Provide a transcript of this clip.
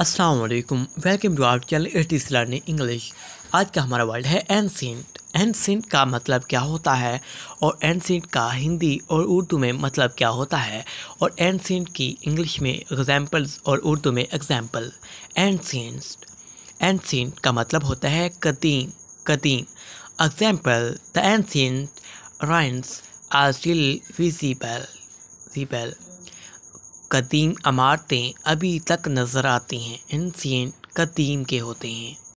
Aslam welcome to our channel it is learning English आज का हमारा वर्ड है एनसेंट एनसेंट का मतलब क्या होता है और एनसेंट का हिंदी और उर्दू में मतलब क्या होता है और एनसेंट की इंग्लिश में एग्जाम्पल्स और उर्दू में एग्जाम्पल एनसेंट एनसेंट का मतलब होता है कदीम कदीम example the ancient ruins are still visible visible कदीम इमारतें अभी तक नज़र आती हैं इन सीन कदीम के होते हैं